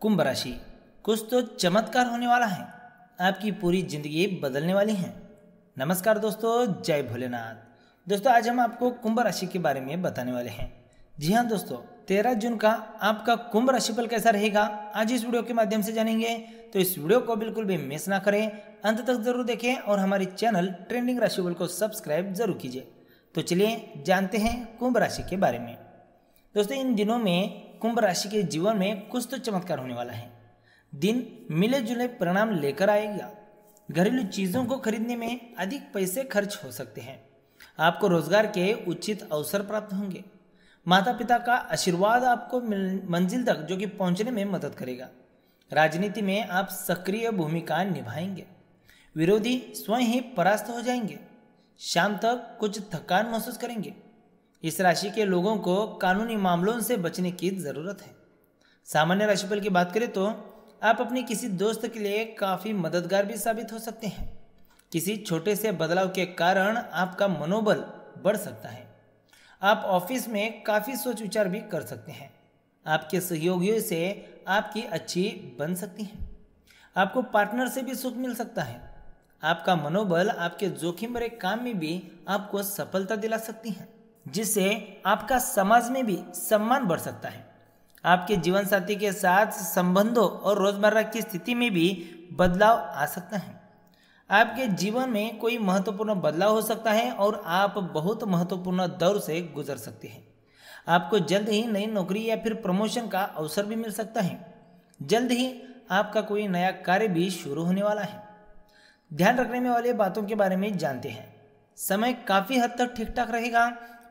कुंभ राशि कुछ तो चमत्कार होने वाला है आपकी पूरी जिंदगी बदलने वाली है नमस्कार दोस्तों जय भोलेनाथ दोस्तों आज हम आपको कुंभ राशि के बारे में बताने वाले हैं जी हाँ दोस्तों तेरह जून का आपका कुंभ राशिफल कैसा रहेगा आज इस वीडियो के माध्यम से जानेंगे तो इस वीडियो को बिल्कुल भी मिस ना करें अंत तक जरूर देखें और हमारे चैनल ट्रेंडिंग राशिफल को सब्सक्राइब जरूर कीजिए तो चलिए जानते हैं कुंभ राशि के बारे में दोस्तों इन दिनों में कुंभ राशि के जीवन में कुछ तो चमत्कार होने वाला है दिन मिले जुले परिणाम लेकर आएगा घरेलू चीज़ों को खरीदने में अधिक पैसे खर्च हो सकते हैं आपको रोजगार के उचित अवसर प्राप्त होंगे माता पिता का आशीर्वाद आपको मंजिल तक जो कि पहुंचने में मदद करेगा राजनीति में आप सक्रिय भूमिका निभाएंगे विरोधी स्वयं ही परास्त हो जाएंगे शाम तक कुछ थकान महसूस करेंगे इस राशि के लोगों को कानूनी मामलों से बचने की ज़रूरत है सामान्य राशिफल की बात करें तो आप अपने किसी दोस्त के लिए काफ़ी मददगार भी साबित हो सकते हैं किसी छोटे से बदलाव के कारण आपका मनोबल बढ़ सकता है आप ऑफिस में काफ़ी सोच विचार भी कर सकते हैं आपके सहयोगियों से आपकी अच्छी बन सकती है आपको पार्टनर से भी सुख मिल सकता है आपका मनोबल आपके जोखिम भरे काम में भी आपको सफलता दिला सकती है जिससे आपका समाज में भी सम्मान बढ़ सकता है आपके जीवन साथी के साथ संबंधों और रोजमर्रा की स्थिति में भी बदलाव आ सकता है आपके जीवन में कोई महत्वपूर्ण बदलाव हो सकता है और आप बहुत महत्वपूर्ण दौर से गुजर सकते हैं आपको जल्द ही नई नौकरी या फिर प्रमोशन का अवसर भी मिल सकता है जल्द ही आपका कोई नया कार्य भी शुरू होने वाला है ध्यान रखने में वाले बातों के बारे में जानते हैं समय काफ़ी हद तक ठीक ठाक रहेगा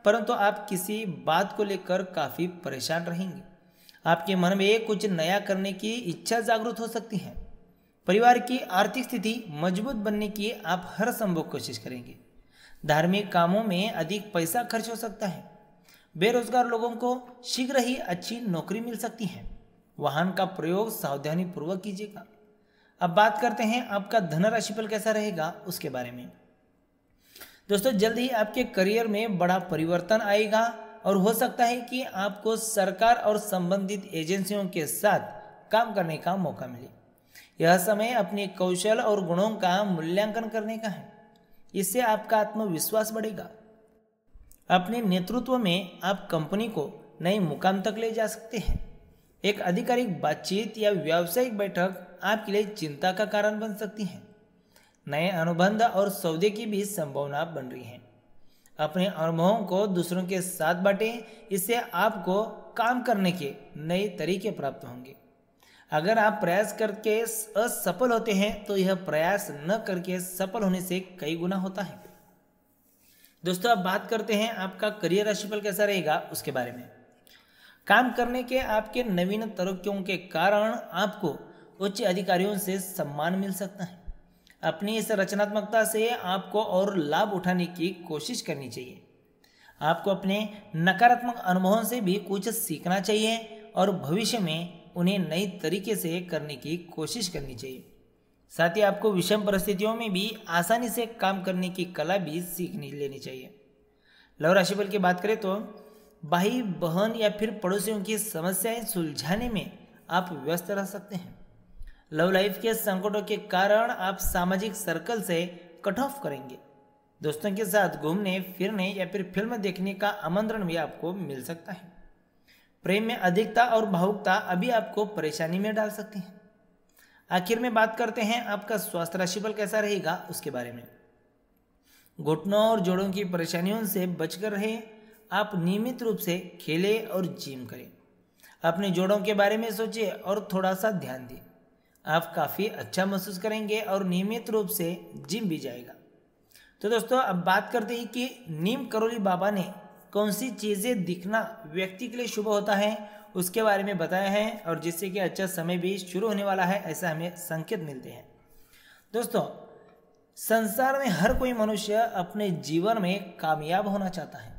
परंतु आप किसी बात को लेकर काफ़ी परेशान रहेंगे आपके मन में कुछ नया करने की इच्छा जागृत हो सकती है परिवार की आर्थिक स्थिति मजबूत बनने की आप हर संभव कोशिश करेंगे धार्मिक कामों में अधिक पैसा खर्च हो सकता है बेरोजगार लोगों को शीघ्र ही अच्छी नौकरी मिल सकती है वाहन का प्रयोग सावधानी पूर्वक कीजिएगा अब बात करते हैं आपका धन राशिफल कैसा रहेगा उसके बारे में दोस्तों जल्द ही आपके करियर में बड़ा परिवर्तन आएगा और हो सकता है कि आपको सरकार और संबंधित एजेंसियों के साथ काम करने का मौका मिले यह समय अपने कौशल और गुणों का मूल्यांकन करने का है इससे आपका आत्मविश्वास बढ़ेगा अपने नेतृत्व में आप कंपनी को नए मुकाम तक ले जा सकते हैं एक आधिकारिक बातचीत या व्यावसायिक बैठक आपके लिए चिंता का कारण बन सकती है नए अनुबंध और सौदे की भी संभावना बन रही है अपने अनुभवों को दूसरों के साथ बांटें इससे आपको काम करने के नए तरीके प्राप्त होंगे अगर आप प्रयास करके असफल होते हैं तो यह प्रयास न करके सफल होने से कई गुना होता है दोस्तों अब बात करते हैं आपका करियर राशिफल कैसा रहेगा उसके बारे में काम करने के आपके नवीन तरक्कियों के कारण आपको उच्च अधिकारियों से सम्मान मिल सकता है अपनी इस रचनात्मकता से आपको और लाभ उठाने की कोशिश करनी चाहिए आपको अपने नकारात्मक अनुभवों से भी कुछ सीखना चाहिए और भविष्य में उन्हें नई तरीके से करने की कोशिश करनी चाहिए साथ ही आपको विषम परिस्थितियों में भी आसानी से काम करने की कला भी सीखनी लेनी चाहिए लव राशिफल की बात करें तो भाई बहन या फिर पड़ोसियों की समस्याएं सुलझाने में आप व्यस्त रह सकते हैं लव लाइफ के संकटों के कारण आप सामाजिक सर्कल से कट ऑफ करेंगे दोस्तों के साथ घूमने फिरने या फिर फिल्म देखने का आमंत्रण भी आपको मिल सकता है प्रेम में अधिकता और भावुकता अभी आपको परेशानी में डाल सकती है आखिर में बात करते हैं आपका स्वास्थ्य राशिफल कैसा रहेगा उसके बारे में घुटनों और जोड़ों की परेशानियों से बचकर रहे आप नियमित रूप से खेलें और जिम करें अपने जोड़ों के बारे में सोचें और थोड़ा सा ध्यान दें आप काफ़ी अच्छा महसूस करेंगे और नियमित रूप से जिम भी जाएगा तो दोस्तों अब बात करते हैं कि नीम करोली बाबा ने कौन सी चीज़ें दिखना व्यक्ति के लिए शुभ होता है उसके बारे में बताया है और जिससे कि अच्छा समय भी शुरू होने वाला है ऐसा हमें संकेत मिलते हैं दोस्तों संसार में हर कोई मनुष्य अपने जीवन में कामयाब होना चाहता है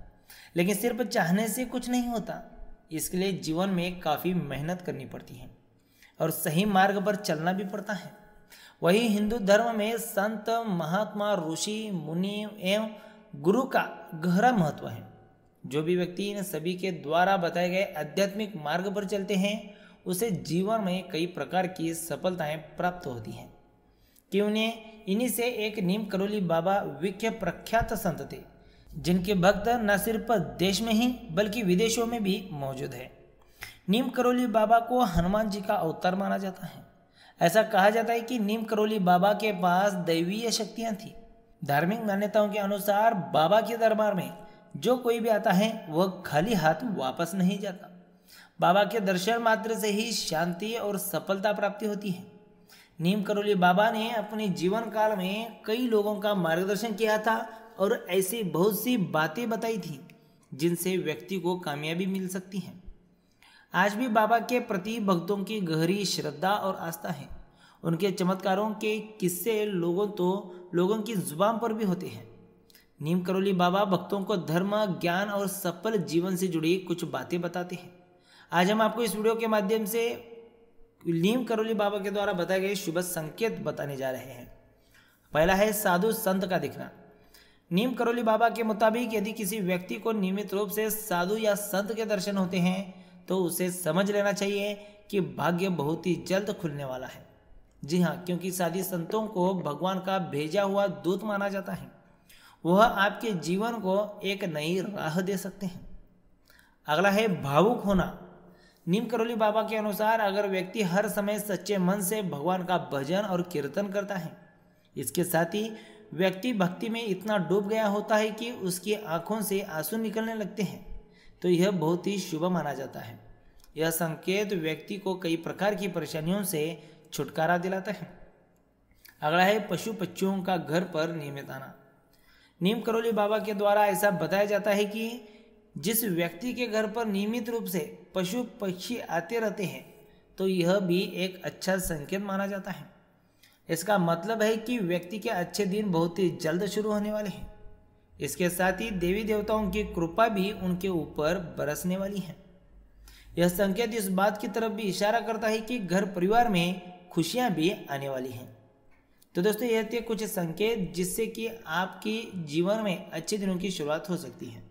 लेकिन सिर्फ चाहने से कुछ नहीं होता इसके लिए जीवन में काफ़ी मेहनत करनी पड़ती है और सही मार्ग पर चलना भी पड़ता है वही हिंदू धर्म में संत महात्मा ऋषि मुनि एवं गुरु का गहरा महत्व है जो भी व्यक्ति इन सभी के द्वारा बताए गए आध्यात्मिक मार्ग पर चलते हैं उसे जीवन में कई प्रकार की सफलताएं प्राप्त होती हैं कि उन्हें इन्हीं से एक नीम करोली बाबा विख्य प्रख्यात संत थे जिनके भक्त न सिर्फ देश में ही बल्कि विदेशों में भी मौजूद हैं नीम करोली बाबा को हनुमान जी का अवतार माना जाता है ऐसा कहा जाता है कि नीम करोली बाबा के पास दैवीय शक्तियाँ थी धार्मिक मान्यताओं के अनुसार बाबा के दरबार में जो कोई भी आता है वह खाली हाथ वापस नहीं जाता बाबा के दर्शन मात्र से ही शांति और सफलता प्राप्ति होती है नीम करोली बाबा ने अपने जीवन काल में कई लोगों का मार्गदर्शन किया था और ऐसी बहुत सी बातें बताई थी जिनसे व्यक्ति को कामयाबी मिल सकती है आज भी बाबा के प्रति भक्तों की गहरी श्रद्धा और आस्था है उनके चमत्कारों के किस्से लोगों तो लोगों की जुबान पर भी होते हैं नीम करोली बाबा भक्तों को धर्म ज्ञान और सफल जीवन से जुड़ी कुछ बातें बताते हैं आज हम आपको इस वीडियो के माध्यम से नीम करोली बाबा के द्वारा बताए गए शुभ संकेत बताने जा रहे हैं पहला है साधु संत का दिखना नीम करोली बाबा के मुताबिक यदि किसी व्यक्ति को नियमित रूप से साधु या संत के दर्शन होते हैं तो उसे समझ लेना चाहिए कि भाग्य बहुत ही जल्द खुलने वाला है जी हाँ क्योंकि शादी संतों को भगवान का भेजा हुआ दूत माना जाता है वह आपके जीवन को एक नई राह दे सकते हैं अगला है भावुक होना नीम करोली बाबा के अनुसार अगर व्यक्ति हर समय सच्चे मन से भगवान का भजन और कीर्तन करता है इसके साथ ही व्यक्ति भक्ति में इतना डूब गया होता है कि उसकी आंखों से आंसू निकलने लगते हैं तो यह बहुत ही शुभ माना जाता है यह संकेत व्यक्ति को कई प्रकार की परेशानियों से छुटकारा दिलाता है अगला है पशु पक्षियों का घर पर नियमित आना नीम करोली बाबा के द्वारा ऐसा बताया जाता है कि जिस व्यक्ति के घर पर नियमित रूप से पशु पक्षी आते रहते हैं तो यह भी एक अच्छा संकेत माना जाता है इसका मतलब है कि व्यक्ति के अच्छे दिन बहुत ही जल्द शुरू होने वाले हैं इसके साथ ही देवी देवताओं की कृपा भी उनके ऊपर बरसने वाली है यह संकेत इस बात की तरफ भी इशारा करता है कि घर परिवार में खुशियां भी आने वाली हैं तो दोस्तों यह थे कुछ संकेत जिससे कि आपके जीवन में अच्छे दिनों की शुरुआत हो सकती है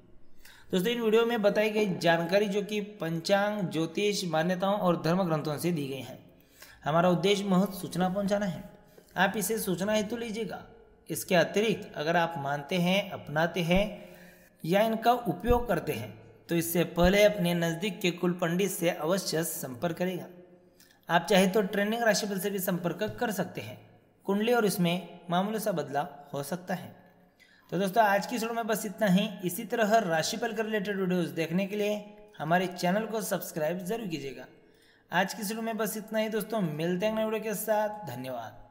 दोस्तों इन वीडियो में बताई गई जानकारी जो कि पंचांग ज्योतिष मान्यताओं और धर्म ग्रंथों से दी गई है हमारा उद्देश्य महत्व सूचना पहुंचाना है आप इसे सूचना हेतु लीजिएगा इसके अतिरिक्त अगर आप मानते हैं अपनाते हैं या इनका उपयोग करते हैं तो इससे पहले अपने नज़दीक के कुल पंडित से अवश्य संपर्क करेगा आप चाहे तो ट्रेनिंग राशिफल से भी संपर्क कर सकते हैं कुंडली और इसमें मामूली सा बदलाव हो सकता है तो दोस्तों आज की शुरू में बस इतना ही इसी तरह हर राशिफल के रिलेटेड वीडियोस देखने के लिए हमारे चैनल को सब्सक्राइब जरूर कीजिएगा आज की शुरू में बस इतना ही दोस्तों मिलते हैं नए वीडियो के साथ धन्यवाद